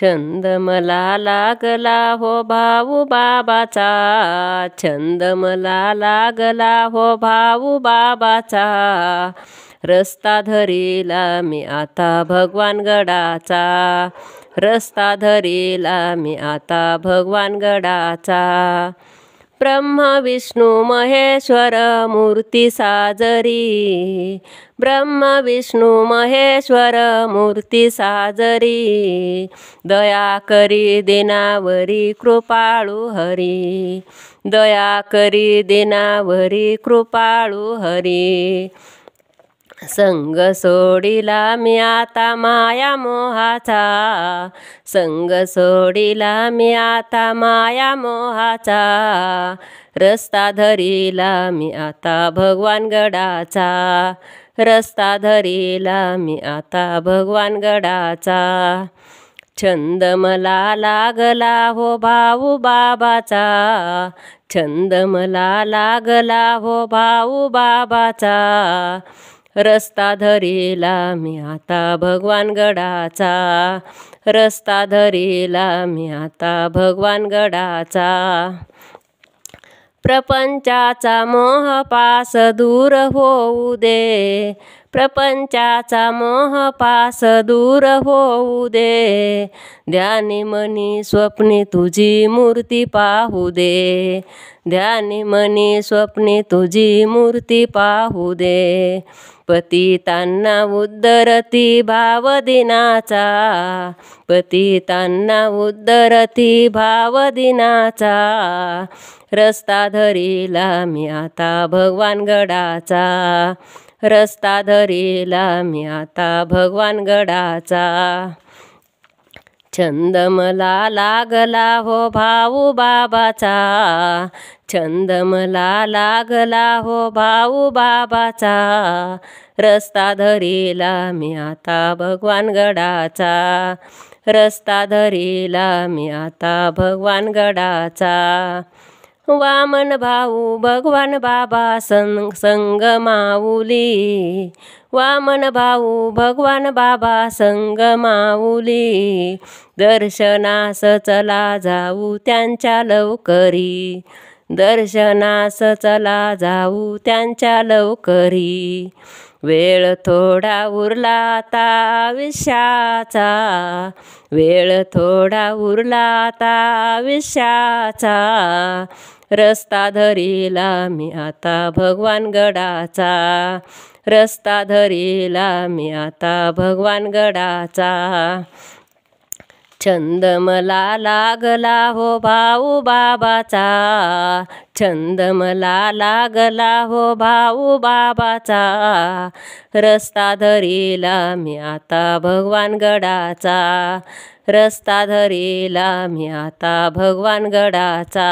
छंद मला लागला हो भाऊ बाबाचा छंद मला लागला हो भाऊ बाबाचा रस्ता धरीला मी आता भगवानगडाचा रस्ता धरीला मी आता भगवान गडाचा ब्रह्म विष्णू महेश्वर मूर्ती साजरी ब्रह्म विष्णू महेश्वर मूर्ती साजरी दया करी देनावरी कृपाळू हरी दया करी देनावरी कृपाळू हरी संग सोडिला मी आता माया मोहाचा संग सोडिला मी आता माया मोहाचा रस्ता धरीला मी आता भगवान गडाचा रस्ता धरीला मी आता भगवान गडाचा छंद मला लागला हो भाऊ बाबाचा छंद मला लागला हो भाऊ बाबाचा रस्ता धरेला मी आता भगवानगडाचा रस्ता धरेला मी आता भगवानगडाचा प्रपंचाचा मोह पास दूर होऊ दे प्रपंचाचा मोह पास दूर होऊ दे ध्यानी मनी स्वप्नी तुझी मूर्ती पाहू दे ध्यानी मनी स्वप्नी तुझी मूर्ती पाहू दे पतितांना उद्धरती भाव दिनाचा पतितांना उद्धरती भाव दिनाचा रस्ता धरीला मी आता भगवानगडाचा रस्ता धरीला मी आता भगवानगडाचा छंद मला लागला हो भाऊ बाबाचा छंद मला लागला हो भाऊ बाबाचा रस्ता धरीला मी आता भगवानगडाचा रस्ता धरीला मी आता भगवानगडाचा वामन भाऊ भगवान बाबा सं संग माऊली वामन भाऊ भगवान बाबा संग माऊली दर्शनास चला जाऊ त्यांच्या लवकरी दर्शनास चला जाऊ त्यांच्या लवकरी वेळ थोडा उरला आता आयुष्याचा वेळ थोडा उरला आता आयुष्याचा रस्ता धरीला मी आता भगवान गडाचा रस्ता धरीला मी आता भगवान गडाचा छंद मला लागला हो भाऊ बाबाचा छंद मला लागला हो भाऊ बाबाचा रस्ता धरीला मी आता भगवान गडाचा रस्ता धरीला मी आता भगवान गडाचा